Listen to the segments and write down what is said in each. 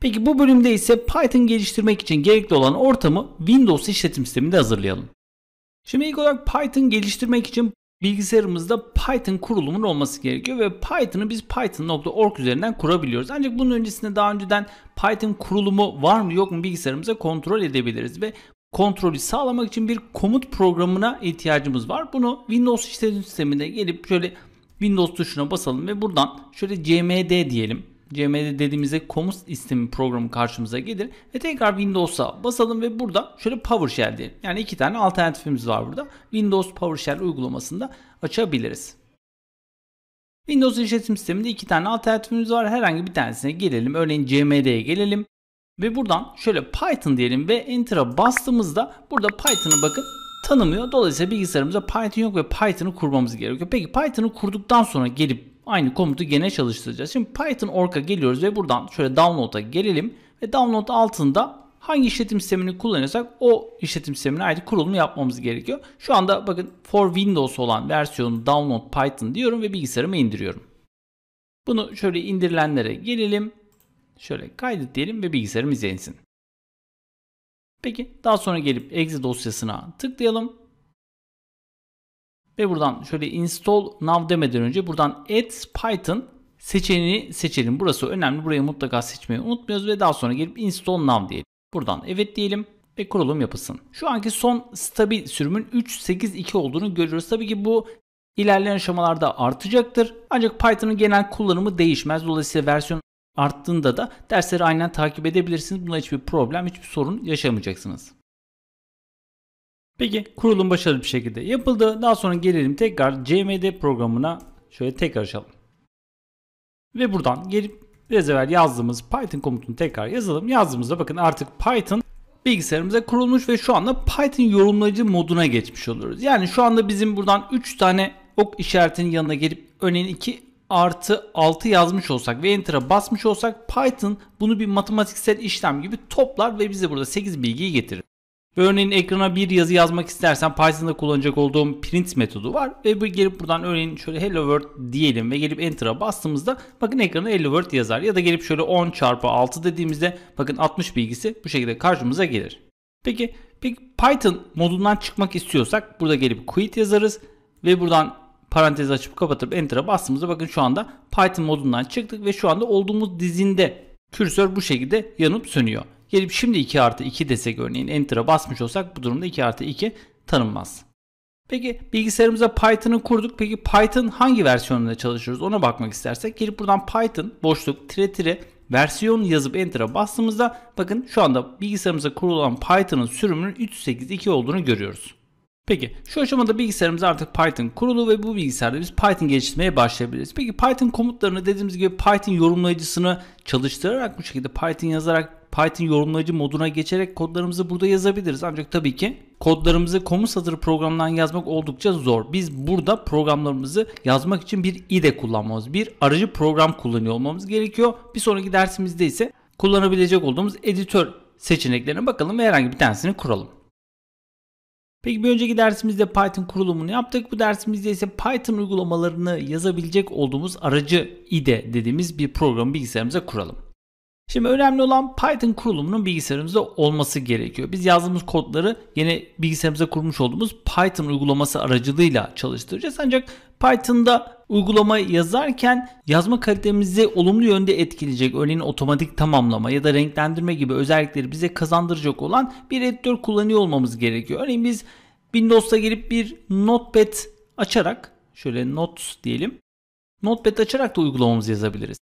Peki bu bölümde ise Python geliştirmek için gerekli olan ortamı Windows işletim sisteminde hazırlayalım. Şimdi ilk olarak Python geliştirmek için bilgisayarımızda Python kurulumun olması gerekiyor ve Python'ı biz python.org üzerinden kurabiliyoruz. Ancak bunun öncesinde daha önceden Python kurulumu var mı yok mu bilgisayarımıza kontrol edebiliriz ve kontrolü sağlamak için bir komut programına ihtiyacımız var. Bunu Windows işletim sisteminde gelip şöyle Windows tuşuna basalım ve buradan şöyle cmd diyelim. CMD dediğimizde komut istemi programı karşımıza gelir ve tekrar Windows'a basalım ve burada şöyle PowerShell diyelim. Yani iki tane alternatifimiz var burada. Windows PowerShell uygulamasında açabiliriz. Windows işletim sisteminde iki tane alternatifimiz var. Herhangi bir tanesine gelelim. Örneğin CMD'ye gelelim. Ve buradan şöyle Python diyelim ve Enter'a bastığımızda burada Python'ı bakın tanımıyor. Dolayısıyla bilgisayarımızda Python yok ve Python'ı kurmamız gerekiyor. Peki Python'ı kurduktan sonra gelip aynı komutu gene çalıştıracağız. Şimdi Python Orca geliyoruz ve buradan şöyle download'a gelelim ve download altında hangi işletim sistemini kullanırsak o işletim sistemine ait kurulumu yapmamız gerekiyor. Şu anda bakın for Windows olan versiyonu download Python diyorum ve bilgisayarımı indiriyorum. Bunu şöyle indirilenlere gelelim. Şöyle kaydet diyelim ve bilgisayarım izlensin. Peki daha sonra gelip exe dosyasına tıklayalım ve buradan şöyle install now demeden önce buradan add python seçeneğini seçelim. Burası önemli. Burayı mutlaka seçmeyi unutmuyoruz ve daha sonra gelip install now diyelim. Buradan evet diyelim ve kurulum yapılsın. Şu anki son stabil sürümün 3.8.2 olduğunu görüyoruz. Tabii ki bu ilerleyen aşamalarda artacaktır. Ancak Python'ın genel kullanımı değişmez. Dolayısıyla versiyon arttığında da dersleri aynen takip edebilirsiniz. Buna hiçbir problem, hiçbir sorun yaşamayacaksınız. Peki kurulum başarılı bir şekilde yapıldı. Daha sonra gelelim tekrar CMD programına şöyle tekrar açalım. Ve buradan gelip biraz evvel yazdığımız Python komutunu tekrar yazalım. Yazdığımızda bakın artık Python bilgisayarımıza kurulmuş ve şu anda Python yorumlayıcı moduna geçmiş oluyoruz. Yani şu anda bizim buradan 3 tane ok işaretinin yanına gelip örneğin 2 artı 6 yazmış olsak ve enter'a basmış olsak Python bunu bir matematiksel işlem gibi toplar ve bize burada 8 bilgiyi getirir örneğin ekrana bir yazı yazmak istersen Python'da kullanacak olduğum print metodu var. Ve bu gelip buradan örneğin şöyle hello world diyelim ve gelip enter'a bastığımızda bakın ekrana hello world yazar. Ya da gelip şöyle 10 çarpı 6 dediğimizde bakın 60 bilgisi bu şekilde karşımıza gelir. Peki, peki Python modundan çıkmak istiyorsak burada gelip quit yazarız ve buradan parantez açıp kapatıp enter'a bastığımızda bakın şu anda Python modundan çıktık ve şu anda olduğumuz dizinde kürsör bu şekilde yanıp sönüyor. Gelip şimdi 2 artı 2 desek örneğin enter'a basmış olsak bu durumda 2 artı 2 tanınmaz. Peki bilgisayarımıza Python'ı kurduk. Peki Python hangi versiyonunda çalışıyoruz ona bakmak istersek gelip buradan Python boşluk tire tire versiyon yazıp enter'a bastığımızda bakın şu anda bilgisayarımıza kurulan Python'ın sürümünün 382 olduğunu görüyoruz. Peki şu aşamada bilgisayarımız artık Python kurulu ve bu bilgisayarda biz Python geliştirmeye başlayabiliriz. Peki Python komutlarını dediğimiz gibi Python yorumlayıcısını çalıştırarak bu şekilde Python yazarak Python yorumlayıcı moduna geçerek kodlarımızı burada yazabiliriz. Ancak tabii ki kodlarımızı komut satırı programdan yazmak oldukça zor. Biz burada programlarımızı yazmak için bir IDE kullanmamız, bir aracı program kullanıyor olmamız gerekiyor. Bir sonraki dersimizde ise kullanabilecek olduğumuz editör seçeneklerine bakalım ve herhangi bir tanesini kuralım. Peki bir önceki dersimizde Python kurulumunu yaptık. Bu dersimizde ise Python uygulamalarını yazabilecek olduğumuz aracı IDE dediğimiz bir programı bilgisayarımıza kuralım. Şimdi önemli olan Python kurulumunun bilgisayarımızda olması gerekiyor. Biz yazdığımız kodları yine bilgisayarımıza kurmuş olduğumuz Python uygulaması aracılığıyla çalıştıracağız. Ancak Python'da uygulama yazarken yazma kalitemizi olumlu yönde etkileyecek örneğin otomatik tamamlama ya da renklendirme gibi özellikleri bize kazandıracak olan bir editör kullanıyor olmamız gerekiyor. Örneğin biz Windows'a gelip bir Notepad açarak şöyle Notes diyelim. Notepad açarak da uygulamamızı yazabiliriz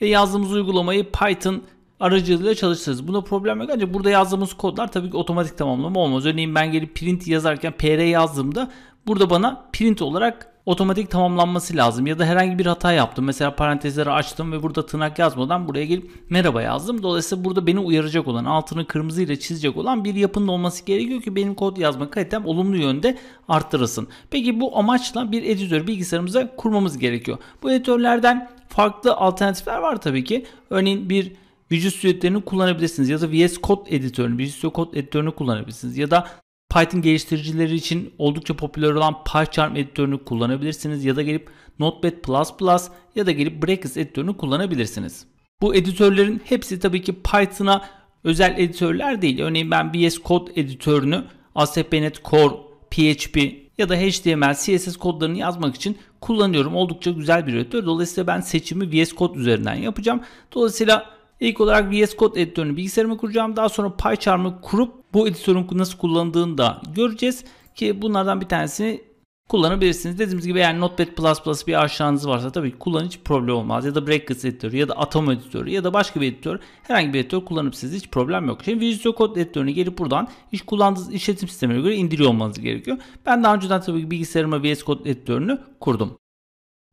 ve yazdığımız uygulamayı Python aracılığıyla çalıştırırız. Buna problem yok. Ancak burada yazdığımız kodlar tabii ki otomatik tamamlama olmaz. Örneğin ben gelip print yazarken PR yazdığımda Burada bana print olarak otomatik tamamlanması lazım ya da herhangi bir hata yaptım. Mesela parantezleri açtım ve burada tırnak yazmadan buraya gelip merhaba yazdım. Dolayısıyla burada beni uyaracak olan altını kırmızı ile çizecek olan bir yapının olması gerekiyor ki benim kod yazma kalitem olumlu yönde arttırılsın. Peki bu amaçla bir editör bilgisayarımıza kurmamız gerekiyor. Bu editörlerden farklı alternatifler var tabii ki. Örneğin bir Visual Studio kullanabilirsiniz ya da VS Code editörünü, Visual Code editörünü kullanabilirsiniz ya da Python geliştiricileri için oldukça popüler olan PyCharm editörünü kullanabilirsiniz ya da gelip Notepad++ ya da gelip Brackets editörünü kullanabilirsiniz. Bu editörlerin hepsi tabii ki Python'a özel editörler değil. Örneğin ben VS Code editörünü ASP.NET Core, PHP ya da HTML, CSS kodlarını yazmak için kullanıyorum. Oldukça güzel bir editör. Dolayısıyla ben seçimi VS Code üzerinden yapacağım. Dolayısıyla ilk olarak VS Code editörünü bilgisayarıma kuracağım. Daha sonra PyCharm'ı kurup bu editörün nasıl kullandığını da göreceğiz ki bunlardan bir tanesini kullanabilirsiniz. Dediğimiz gibi eğer Notepad++ bir arşiviniz varsa tabii ki kullanın hiç problem olmaz. Ya da Breakers editörü ya da Atom editörü ya da başka bir editör herhangi bir editör kullanıp siz hiç problem yok. Şimdi Visual Code editörünü gelip buradan iş kullandığınız işletim sistemine göre indiriyor olmanız gerekiyor. Ben daha önceden tabii ki bilgisayarıma VS Code editörünü kurdum.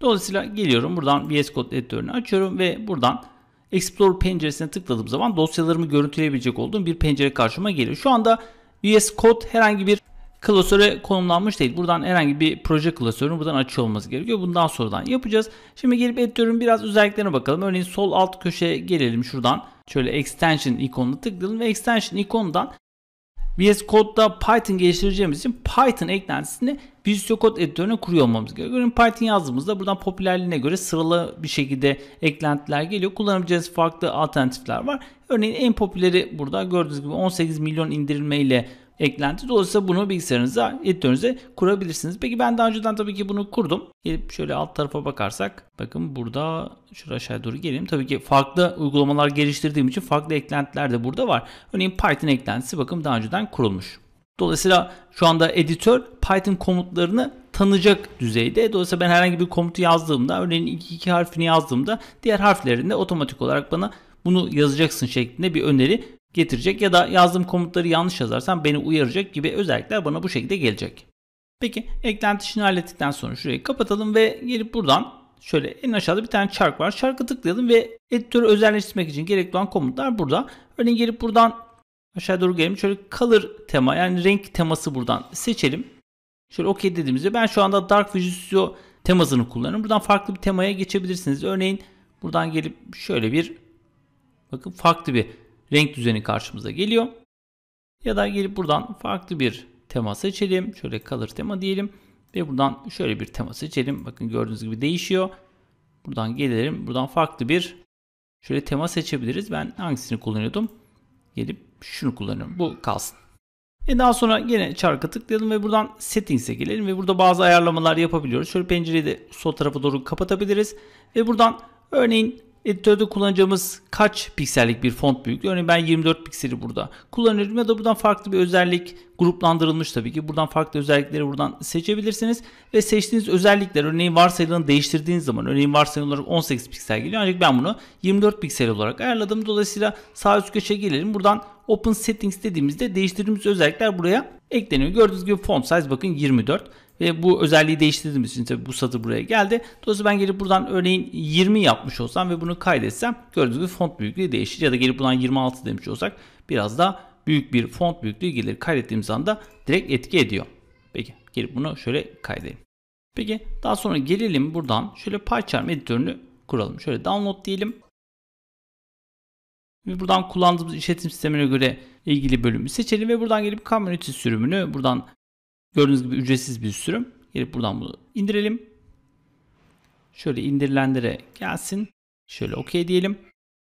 Dolayısıyla geliyorum buradan VS Code editörünü açıyorum ve buradan Explorer penceresine tıkladığım zaman dosyalarımı görüntüleyebilecek olduğum bir pencere karşıma geliyor. Şu anda VS Code herhangi bir klasöre konumlanmış değil. Buradan herhangi bir proje klasörünü buradan açıyor olması gerekiyor. Bundan sonradan yapacağız. Şimdi gelip editörün biraz özelliklerine bakalım. Örneğin sol alt köşeye gelelim şuradan. Şöyle extension ikonuna tıklayalım ve extension ikonundan VS Code'da Python geliştireceğimiz için Python eklentisini Visual Code editörüne kuruyor olmamız gerekiyor. Python yazdığımızda buradan popülerliğine göre sıralı bir şekilde eklentiler geliyor. Kullanabileceğiniz farklı alternatifler var. Örneğin en popüleri burada gördüğünüz gibi 18 milyon indirilmeyle eklenti. Dolayısıyla bunu bilgisayarınıza, editörünüze kurabilirsiniz. Peki ben daha önceden tabii ki bunu kurdum. Gelip şöyle alt tarafa bakarsak bakın burada şöyle aşağıya doğru geleyim. Tabii ki farklı uygulamalar geliştirdiğim için farklı eklentiler de burada var. Örneğin Python eklentisi bakın daha önceden kurulmuş. Dolayısıyla şu anda editör Python komutlarını tanıyacak düzeyde. Dolayısıyla ben herhangi bir komutu yazdığımda örneğin iki iki harfini yazdığımda diğer harflerinde otomatik olarak bana bunu yazacaksın şeklinde bir öneri getirecek ya da yazdığım komutları yanlış yazarsam beni uyaracak gibi özellikler bana bu şekilde gelecek. Peki eklenti işini hallettikten sonra şurayı kapatalım ve gelip buradan şöyle en aşağıda bir tane çark var. çarkı tıklayalım ve editörü özelleştirmek için gerekli olan komutlar burada. Örneğin gelip buradan aşağı doğru gelelim. Şöyle color tema yani renk teması buradan seçelim. Şöyle OK dediğimizde ben şu anda Dark visual Studio temasını kullanıyorum. Buradan farklı bir temaya geçebilirsiniz. Örneğin buradan gelip şöyle bir bakın farklı bir renk düzeni karşımıza geliyor. Ya da gelip buradan farklı bir tema seçelim. Şöyle color tema diyelim. Ve buradan şöyle bir tema seçelim. Bakın gördüğünüz gibi değişiyor. Buradan gelelim. Buradan farklı bir şöyle tema seçebiliriz. Ben hangisini kullanıyordum? Gelip şunu kullanıyorum. Bu kalsın. Ve daha sonra yine çarka tıklayalım ve buradan settings'e gelelim ve burada bazı ayarlamalar yapabiliyoruz. Şöyle pencereyi de sol tarafa doğru kapatabiliriz ve buradan örneğin editörde kullanacağımız kaç piksellik bir font büyüklüğü. Örneğin ben 24 pikseli burada kullanıyorum ya da buradan farklı bir özellik gruplandırılmış tabii ki. Buradan farklı özellikleri buradan seçebilirsiniz ve seçtiğiniz özellikler örneğin varsayılanı değiştirdiğiniz zaman örneğin varsayılan olarak 18 piksel geliyor ancak ben bunu 24 piksel olarak ayarladım. Dolayısıyla sağ üst köşe gelelim. Buradan Open Settings dediğimizde değiştirdiğimiz özellikler buraya ekleniyor. Gördüğünüz gibi font size bakın 24 ve bu özelliği değiştirdiğimiz için tabii bu satır buraya geldi. Dolayısıyla ben gelip buradan örneğin 20 yapmış olsam ve bunu kaydetsem gördüğünüz gibi font büyüklüğü değişir. Ya da gelip buradan 26 demiş olsak biraz daha büyük bir font büyüklüğü gelir. Kaydettiğimiz anda direkt etki ediyor. Peki gelip bunu şöyle kaydedelim. Peki daha sonra gelelim buradan şöyle PyCharm editörünü kuralım. Şöyle download diyelim buradan kullandığımız işletim sistemine göre ilgili bölümü seçelim ve buradan gelip community sürümünü buradan gördüğünüz gibi ücretsiz bir sürüm. Gelip buradan bunu indirelim. Şöyle indirilenlere gelsin. Şöyle OK diyelim.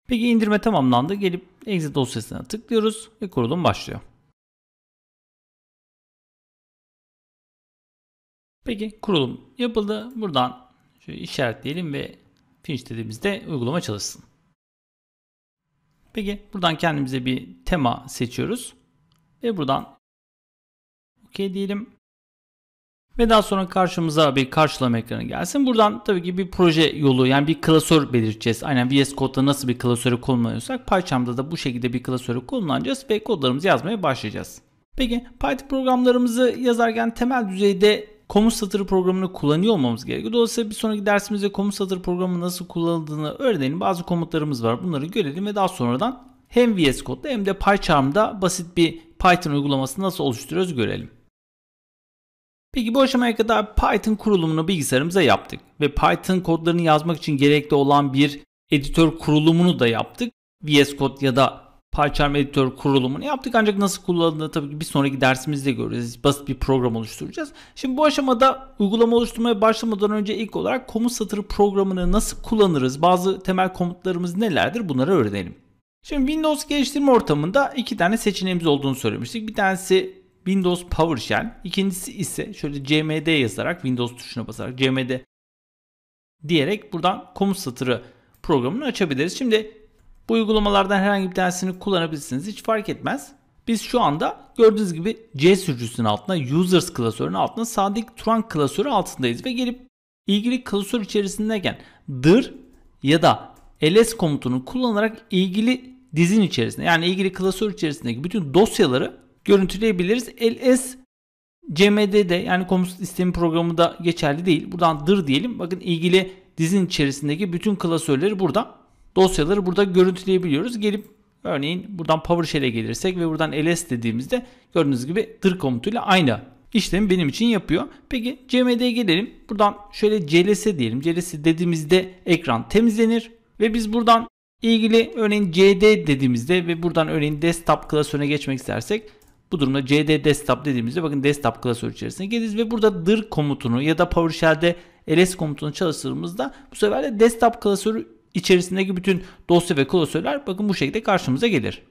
Peki indirme tamamlandı. Gelip exit dosyasına tıklıyoruz ve kurulum başlıyor. Peki kurulum yapıldı. Buradan şöyle işaretleyelim ve finish dediğimizde uygulama çalışsın. Peki buradan kendimize bir tema seçiyoruz. Ve buradan OK diyelim. Ve daha sonra karşımıza bir karşılama ekranı gelsin. Buradan tabii ki bir proje yolu yani bir klasör belirteceğiz. Aynen VS Code'da nasıl bir klasörü kullanıyorsak PyCharm'da da bu şekilde bir klasörü kullanacağız ve kodlarımızı yazmaya başlayacağız. Peki Python programlarımızı yazarken temel düzeyde komut satırı programını kullanıyor olmamız gerekiyor. Dolayısıyla bir sonraki dersimizde komut satırı programı nasıl kullanıldığını öğrenelim. Bazı komutlarımız var. Bunları görelim ve daha sonradan hem VS Code'da hem de PyCharm'da basit bir Python uygulaması nasıl oluşturuyoruz görelim. Peki bu aşamaya kadar Python kurulumunu bilgisayarımıza yaptık ve Python kodlarını yazmak için gerekli olan bir editör kurulumunu da yaptık. VS Code ya da PyCharm editör kurulumunu yaptık. Ancak nasıl kullanıldığını tabii ki bir sonraki dersimizde göreceğiz. Basit bir program oluşturacağız. Şimdi bu aşamada uygulama oluşturmaya başlamadan önce ilk olarak komut satırı programını nasıl kullanırız? Bazı temel komutlarımız nelerdir? Bunları öğrenelim. Şimdi Windows geliştirme ortamında iki tane seçeneğimiz olduğunu söylemiştik. Bir tanesi Windows PowerShell, ikincisi ise şöyle CMD yazarak Windows tuşuna basarak CMD diyerek buradan komut satırı programını açabiliriz. Şimdi bu uygulamalardan herhangi bir tanesini kullanabilirsiniz. Hiç fark etmez. Biz şu anda gördüğünüz gibi C sürücüsünün altına users klasörünün altına sadık Turan klasörü altındayız ve gelip ilgili klasör içerisindeyken dir ya da ls komutunu kullanarak ilgili dizin içerisinde yani ilgili klasör içerisindeki bütün dosyaları görüntüleyebiliriz. ls cmd'de yani komut sistemi programı da geçerli değil. Buradan dir diyelim. Bakın ilgili dizin içerisindeki bütün klasörleri burada dosyaları burada görüntüleyebiliyoruz. Gelip örneğin buradan PowerShell'e gelirsek ve buradan ls dediğimizde gördüğünüz gibi tır komutuyla aynı işlemi benim için yapıyor. Peki CMD'ye gelelim. Buradan şöyle CLS diyelim. CLS dediğimizde ekran temizlenir ve biz buradan ilgili örneğin CD dediğimizde ve buradan örneğin desktop klasörüne geçmek istersek bu durumda cd desktop dediğimizde bakın desktop klasör içerisine geliriz ve burada dir komutunu ya da PowerShell'de ls komutunu çalıştırdığımızda bu sefer de desktop klasörü İçerisindeki bütün dosya ve klasörler bakın bu şekilde karşımıza gelir.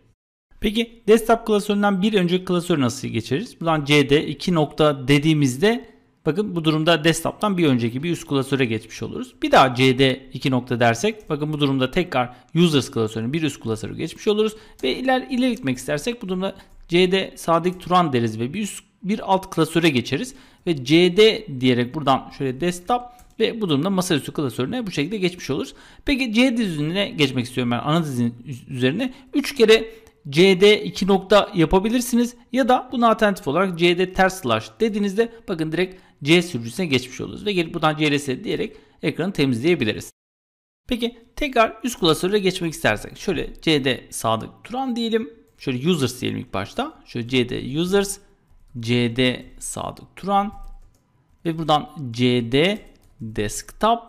Peki desktop klasöründen bir önceki klasörü nasıl geçeriz? Buradan cd 2 nokta dediğimizde bakın bu durumda desktop'tan bir önceki bir üst klasöre geçmiş oluruz. Bir daha cd 2 nokta dersek bakın bu durumda tekrar users klasörünün bir üst klasörü geçmiş oluruz. Ve iler, ileri gitmek istersek bu durumda cd sadık turan deriz ve bir üst bir alt klasöre geçeriz. Ve cd diyerek buradan şöyle desktop ve bu durumda masaüstü klasörüne bu şekilde geçmiş olur. Peki C dizine geçmek istiyorum ben ana dizinin üzerine. 3 kere CD 2 nokta yapabilirsiniz ya da bunu alternatif olarak CD ters slash dediğinizde bakın direkt C sürücüsüne geçmiş oluruz ve gelip buradan CLS diyerek ekranı temizleyebiliriz. Peki tekrar üst klasöre geçmek istersek şöyle CD Sadık Turan diyelim. Şöyle users diyelim ilk başta. Şöyle CD users, CD Sadık Turan ve buradan CD desktop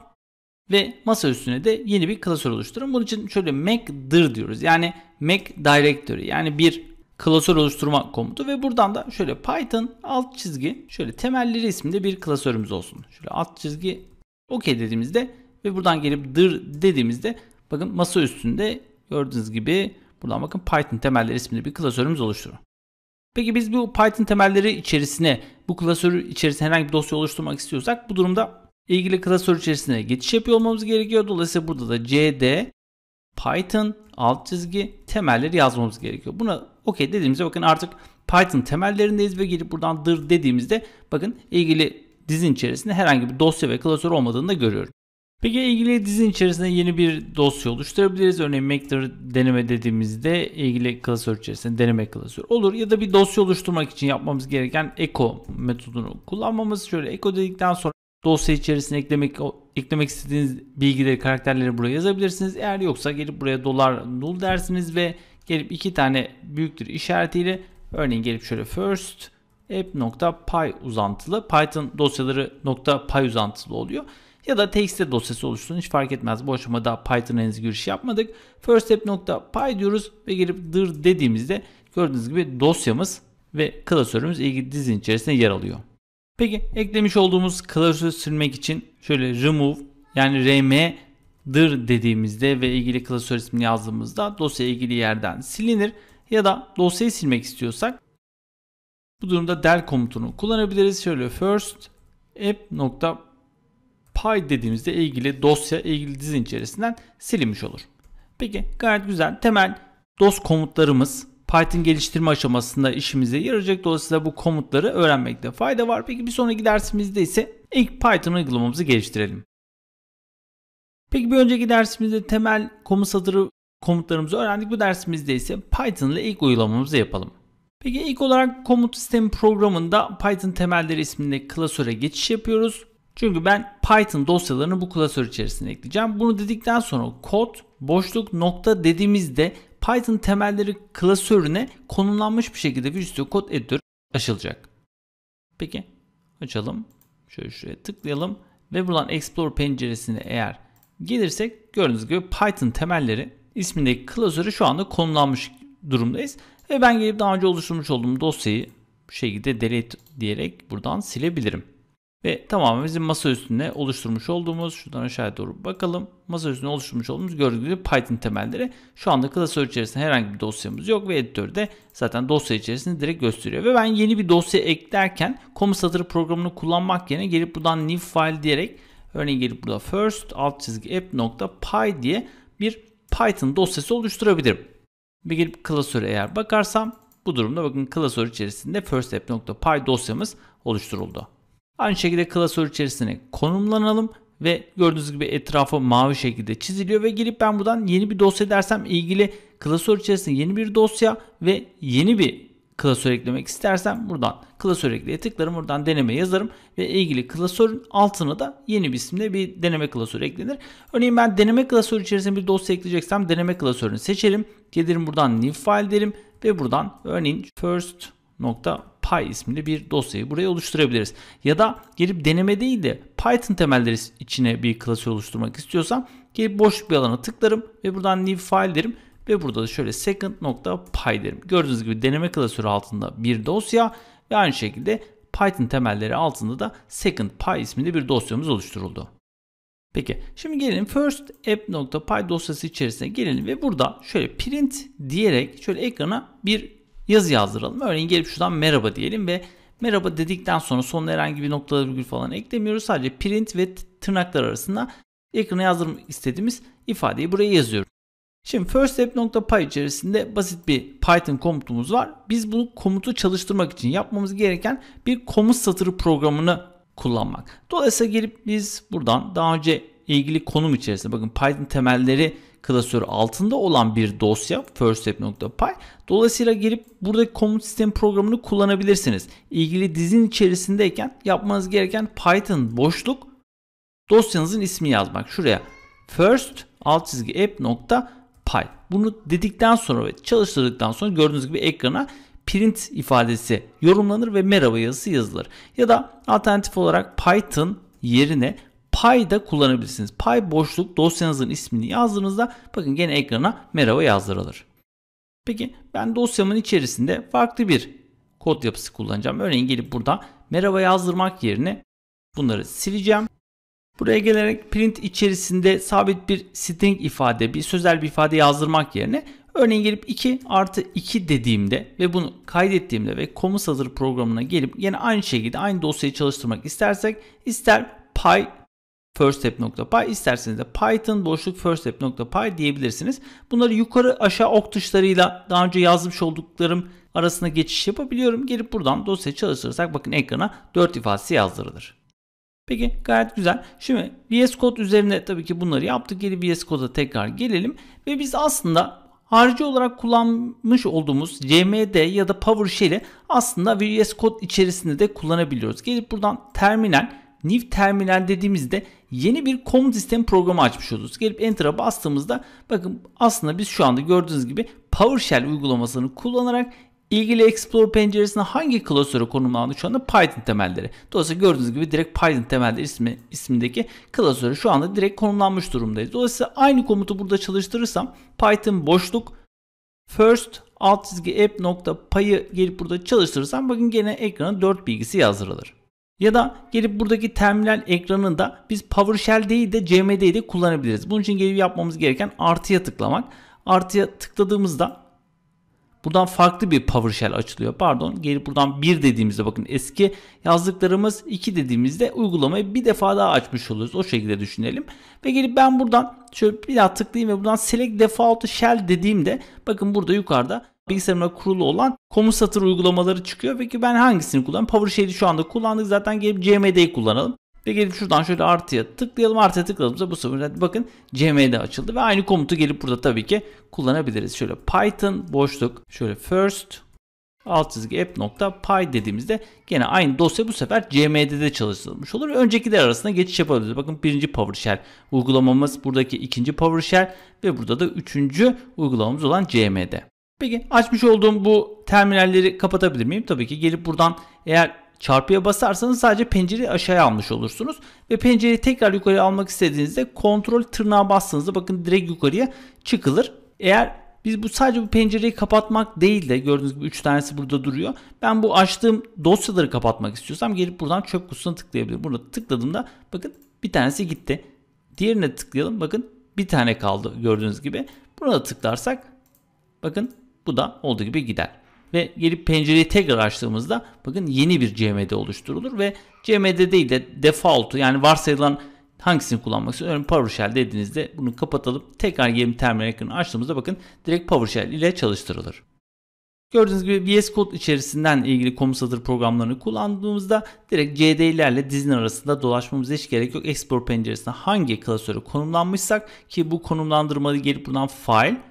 ve masa üstüne de yeni bir klasör oluşturun. Bunun için şöyle dir diyoruz. Yani mac directory yani bir klasör oluşturma komutu ve buradan da şöyle python alt çizgi şöyle temelleri isimli bir klasörümüz olsun. Şöyle alt çizgi OK dediğimizde ve buradan gelip dir dediğimizde bakın masa üstünde gördüğünüz gibi buradan bakın Python temelleri isimli bir klasörümüz oluşturur. Peki biz bu Python temelleri içerisine bu klasörü içerisine herhangi bir dosya oluşturmak istiyorsak bu durumda ilgili klasör içerisine geçiş yapıyor olmamız gerekiyor. Dolayısıyla burada da cd Python alt çizgi temelleri yazmamız gerekiyor. Buna okey dediğimizde bakın artık Python temellerindeyiz ve gelip buradan dır dediğimizde bakın ilgili dizin içerisinde herhangi bir dosya ve klasör olmadığını da görüyorum. Peki ilgili dizin içerisinde yeni bir dosya oluşturabiliriz. Örneğin maker deneme dediğimizde ilgili klasör içerisinde deneme klasörü olur. Ya da bir dosya oluşturmak için yapmamız gereken echo metodunu kullanmamız. Şöyle echo dedikten sonra Dosya içerisine eklemek eklemek istediğiniz bilgileri, karakterleri buraya yazabilirsiniz. Eğer yoksa gelip buraya dolar null dersiniz ve gelip iki tane büyüktür işaretiyle örneğin gelip şöyle first app.py uzantılı Python dosyaları .py uzantılı oluyor. Ya da txt dosyası oluşsun hiç fark etmez. Bu aşamada Python henüz giriş yapmadık. First app.py diyoruz ve gelip dir dediğimizde gördüğünüz gibi dosyamız ve klasörümüz ilgili dizinin içerisinde yer alıyor. Peki eklemiş olduğumuz klasörü silmek için şöyle remove yani rm'dır dediğimizde ve ilgili klasör ismini yazdığımızda dosya ilgili yerden silinir ya da dosyayı silmek istiyorsak bu durumda del komutunu kullanabiliriz. Şöyle first app.py dediğimizde ilgili dosya ilgili dizin içerisinden silinmiş olur. Peki gayet güzel temel DOS komutlarımız Python geliştirme aşamasında işimize yarayacak. Dolayısıyla bu komutları öğrenmekte fayda var. Peki bir sonraki dersimizde ise ilk Python uygulamamızı geliştirelim. Peki bir önceki dersimizde temel komut satırı komutlarımızı öğrendik. Bu dersimizde ise Python ile ilk uygulamamızı yapalım. Peki ilk olarak komut sistemi programında Python temelleri isminde klasöre geçiş yapıyoruz. Çünkü ben Python dosyalarını bu klasör içerisine ekleyeceğim. Bunu dedikten sonra kod boşluk nokta dediğimizde Python temelleri klasörüne konumlanmış bir şekilde Visual Studio Code Editor açılacak. Peki açalım. Şöyle şuraya tıklayalım ve buradan Explore penceresine eğer gelirsek gördüğünüz gibi Python temelleri ismindeki klasörü şu anda konumlanmış durumdayız. Ve ben gelip daha önce oluşturmuş olduğum dosyayı bu şekilde delete diyerek buradan silebilirim. Ve tamamen bizim masa üstünde oluşturmuş olduğumuz, şuradan aşağıya doğru bakalım. Masa üstünde oluşturmuş olduğumuz gördüğünüz gibi Python temelleri. Şu anda klasör içerisinde herhangi bir dosyamız yok ve editörde zaten dosya içerisinde direkt gösteriyor. Ve ben yeni bir dosya eklerken komu satırı programını kullanmak yerine gelip buradan new file diyerek örneğin gelip burada first alt çizgi app.py diye bir Python dosyası oluşturabilirim. Bir gelip klasöre eğer bakarsam bu durumda bakın klasör içerisinde first. firstapp.py dosyamız oluşturuldu. Aynı şekilde klasör içerisine konumlanalım ve gördüğünüz gibi etrafı mavi şekilde çiziliyor ve gelip ben buradan yeni bir dosya dersem ilgili klasör içerisinde yeni bir dosya ve yeni bir klasör eklemek istersem buradan klasör ekleye tıklarım. Buradan deneme yazarım ve ilgili klasörün altına da yeni bir isimle bir deneme klasörü eklenir. Örneğin ben deneme klasörü içerisinde bir dosya ekleyeceksem deneme klasörünü seçelim. Gelirim buradan new file derim ve buradan örneğin first python.py isimli bir dosyayı buraya oluşturabiliriz. Ya da gelip deneme değil de Python temelleri içine bir klasör oluşturmak istiyorsam gelip boş bir alana tıklarım ve buradan new file derim ve burada da şöyle second.py derim. Gördüğünüz gibi deneme klasörü altında bir dosya ve aynı şekilde Python temelleri altında da second.py isminde bir dosyamız oluşturuldu. Peki şimdi gelelim first app.py dosyası içerisine gelelim ve burada şöyle print diyerek şöyle ekrana bir yazı yazdıralım. Örneğin gelip şuradan merhaba diyelim ve merhaba dedikten sonra sonuna herhangi bir noktalı virgül falan eklemiyoruz. Sadece print ve tırnaklar arasında ekrana yazdırmak istediğimiz ifadeyi buraya yazıyorum. Şimdi firststep.py içerisinde basit bir Python komutumuz var. Biz bu komutu çalıştırmak için yapmamız gereken bir komut satırı programını kullanmak. Dolayısıyla gelip biz buradan daha önce ilgili konum içerisinde bakın Python temelleri Klasör altında olan bir dosya firststep.py. Dolayısıyla gelip buradaki komut sistemi programını kullanabilirsiniz. İlgili dizin içerisindeyken yapmanız gereken Python boşluk dosyanızın ismi yazmak. Şuraya first alt çizgi app.py. Bunu dedikten sonra ve çalıştırdıktan sonra gördüğünüz gibi ekrana print ifadesi yorumlanır ve merhaba yazısı yazılır. Ya da alternatif olarak Python yerine Pay da kullanabilirsiniz. Pay boşluk dosyanızın ismini yazdığınızda bakın gene ekrana merhaba yazdırılır. Peki ben dosyamın içerisinde farklı bir kod yapısı kullanacağım. Örneğin gelip burada merhaba yazdırmak yerine bunları sileceğim. Buraya gelerek print içerisinde sabit bir string ifade, bir sözel bir ifade yazdırmak yerine örneğin gelip 2 artı 2 dediğimde ve bunu kaydettiğimde ve komut hazır programına gelip yine aynı şekilde aynı dosyayı çalıştırmak istersek ister py firststep.py isterseniz de python boşluk firststep.py diyebilirsiniz. Bunları yukarı aşağı ok tuşlarıyla daha önce yazmış olduklarım arasına geçiş yapabiliyorum. Gelip buradan dosya çalıştırırsak bakın ekrana 4 ifadesi yazdırılır. Peki gayet güzel. Şimdi VS Code üzerinde tabii ki bunları yaptık. Geri VS Code'a tekrar gelelim. Ve biz aslında harici olarak kullanmış olduğumuz CMD ya da PowerShell aslında VS Code içerisinde de kullanabiliyoruz. Gelip buradan terminal New Terminal dediğimizde yeni bir komut sistem programı açmış oluruz. Gelip Enter'a bastığımızda bakın aslında biz şu anda gördüğünüz gibi PowerShell uygulamasını kullanarak ilgili explore penceresine hangi klasöre konumlandı şu anda Python temelleri. Dolayısıyla gördüğünüz gibi direkt Python temelleri ismi, ismindeki klasöre şu anda direkt konumlanmış durumdayız. Dolayısıyla aynı komutu burada çalıştırırsam Python boşluk first alt çizgi app nokta app.py'ı gelip burada çalıştırırsam bakın gene ekrana 4 bilgisi yazdırılır. Ya da gelip buradaki terminal ekranında biz PowerShell değil de CMD'yi de kullanabiliriz. Bunun için gelip yapmamız gereken artıya tıklamak. Artıya tıkladığımızda buradan farklı bir PowerShell açılıyor. Pardon gelip buradan 1 dediğimizde bakın eski yazdıklarımız 2 dediğimizde uygulamayı bir defa daha açmış oluruz. O şekilde düşünelim. Ve gelip ben buradan şöyle bir daha tıklayayım ve buradan Select Default Shell dediğimde bakın burada yukarıda bilgisayarıma kurulu olan komut satır uygulamaları çıkıyor. Peki ben hangisini kullanayım? PowerShell'i şu anda kullandık. Zaten gelip CMD'yi kullanalım. Ve gelip şuradan şöyle artıya tıklayalım. Artıya tıkladığımızda bu sefer bakın CMD açıldı. Ve aynı komutu gelip burada tabii ki kullanabiliriz. Şöyle Python boşluk şöyle first alt çizgi app.py dediğimizde gene aynı dosya bu sefer CMD'de çalıştırılmış olur. Öncekiler arasında geçiş yapabiliriz. Bakın birinci PowerShell uygulamamız buradaki ikinci PowerShell ve burada da üçüncü uygulamamız olan CMD. Peki açmış olduğum bu terminalleri kapatabilir miyim? Tabii ki gelip buradan eğer çarpıya basarsanız sadece pencereyi aşağıya almış olursunuz. Ve pencereyi tekrar yukarıya almak istediğinizde kontrol tırnağa bastığınızda bakın direkt yukarıya çıkılır. Eğer biz bu sadece bu pencereyi kapatmak değil de gördüğünüz gibi 3 tanesi burada duruyor. Ben bu açtığım dosyaları kapatmak istiyorsam gelip buradan çöp kutusuna tıklayabilirim. Burada tıkladığımda bakın bir tanesi gitti. Diğerine tıklayalım. Bakın bir tane kaldı gördüğünüz gibi. Buna da tıklarsak bakın bu da olduğu gibi gider. Ve gelip pencereyi tekrar açtığımızda bakın yeni bir CMD oluşturulur ve CMD değil de default'u yani varsayılan hangisini kullanmak istiyorsun? Örneğin PowerShell dediğinizde bunu kapatalım. Tekrar gelip terminal ekranı açtığımızda bakın direkt PowerShell ile çalıştırılır. Gördüğünüz gibi VS Code içerisinden ilgili komu satır programlarını kullandığımızda direkt CD'lerle dizin arasında dolaşmamıza hiç gerek yok. Export penceresinde hangi klasöre konumlanmışsak ki bu konumlandırmayı gelip buradan file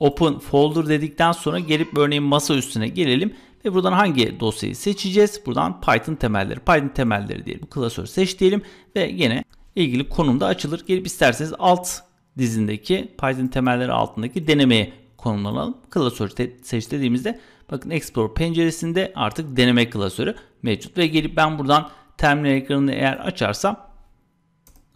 Open Folder dedikten sonra gelip örneğin masa üstüne gelelim ve buradan hangi dosyayı seçeceğiz? Buradan Python temelleri, Python temelleri diyelim. Bu klasörü seç diyelim ve yine ilgili konumda açılır. Gelip isterseniz alt dizindeki Python temelleri altındaki denemeye konumlanalım. Klasörü seç dediğimizde bakın Explorer penceresinde artık deneme klasörü mevcut ve gelip ben buradan terminal ekranını eğer açarsam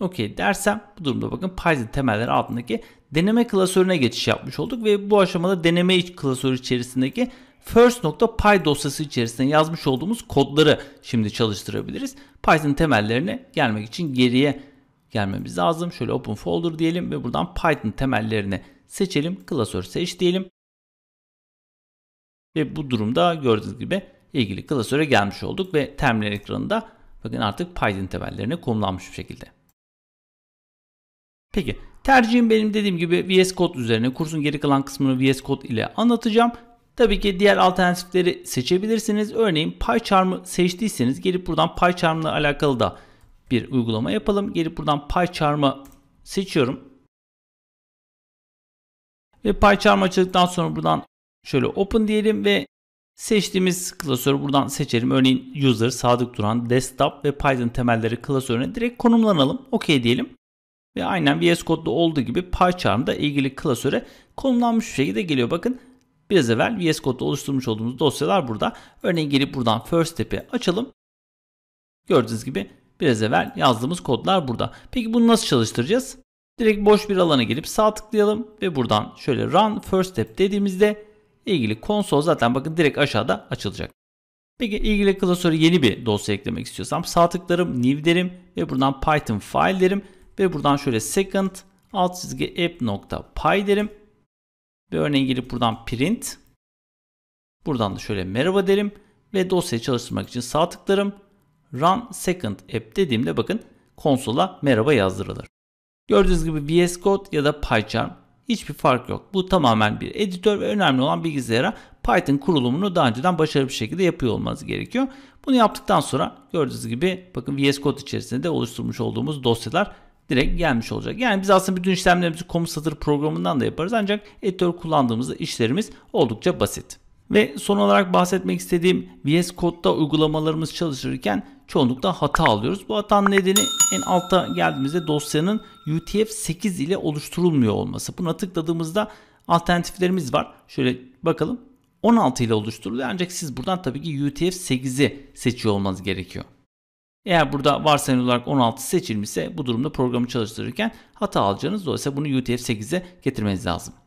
okey dersem bu durumda bakın Python temelleri altındaki deneme klasörüne geçiş yapmış olduk ve bu aşamada deneme klasörü içerisindeki first.py dosyası içerisinde yazmış olduğumuz kodları şimdi çalıştırabiliriz. Python temellerine gelmek için geriye gelmemiz lazım. Şöyle open folder diyelim ve buradan Python temellerini seçelim. Klasör seç diyelim. Ve bu durumda gördüğünüz gibi ilgili klasöre gelmiş olduk ve terminal ekranında bakın artık Python temellerine konumlanmış bir şekilde. Peki Tercihim benim dediğim gibi VS Code üzerine. Kursun geri kalan kısmını VS Code ile anlatacağım. Tabii ki diğer alternatifleri seçebilirsiniz. Örneğin PyCharm'ı seçtiyseniz gelip buradan PyCharm'la alakalı da bir uygulama yapalım. Gelip buradan PyCharm'ı seçiyorum. Ve PyCharm açıldıktan sonra buradan şöyle open diyelim ve seçtiğimiz klasörü buradan seçelim. Örneğin user, sadık duran, desktop ve Python temelleri klasörüne direkt konumlanalım. OK diyelim. Ve aynen VS Code'da olduğu gibi PyCharm da ilgili klasöre konumlanmış bir şekilde geliyor. Bakın biraz evvel VS Code'da oluşturmuş olduğumuz dosyalar burada. Örneğin gelip buradan First Step'i açalım. Gördüğünüz gibi biraz evvel yazdığımız kodlar burada. Peki bunu nasıl çalıştıracağız? Direkt boş bir alana gelip sağ tıklayalım ve buradan şöyle Run First Step dediğimizde ilgili konsol zaten bakın direkt aşağıda açılacak. Peki ilgili klasöre yeni bir dosya eklemek istiyorsam sağ tıklarım, new derim ve buradan Python file derim ve buradan şöyle second alt çizgi app nokta pay derim. Ve örneğin gelip buradan print. Buradan da şöyle merhaba derim. Ve dosyayı çalıştırmak için sağ tıklarım. Run second app dediğimde bakın konsola merhaba yazdırılır. Gördüğünüz gibi VS Code ya da PyCharm hiçbir fark yok. Bu tamamen bir editör ve önemli olan bilgisayara Python kurulumunu daha önceden başarılı bir şekilde yapıyor olmanız gerekiyor. Bunu yaptıktan sonra gördüğünüz gibi bakın VS Code içerisinde de oluşturmuş olduğumuz dosyalar direkt gelmiş olacak. Yani biz aslında bütün işlemlerimizi komut satır programından da yaparız ancak editör kullandığımızda işlerimiz oldukça basit. Ve son olarak bahsetmek istediğim VS Code'da uygulamalarımız çalışırken çoğunlukla hata alıyoruz. Bu hatanın nedeni en alta geldiğimizde dosyanın UTF-8 ile oluşturulmuyor olması. Buna tıkladığımızda alternatiflerimiz var. Şöyle bakalım 16 ile oluşturuluyor ancak siz buradan tabii ki UTF-8'i seçiyor olmanız gerekiyor. Eğer burada varsayılan olarak 16 seçilmişse bu durumda programı çalıştırırken hata alacağınız dolayısıyla bunu UTF-8'e getirmeniz lazım.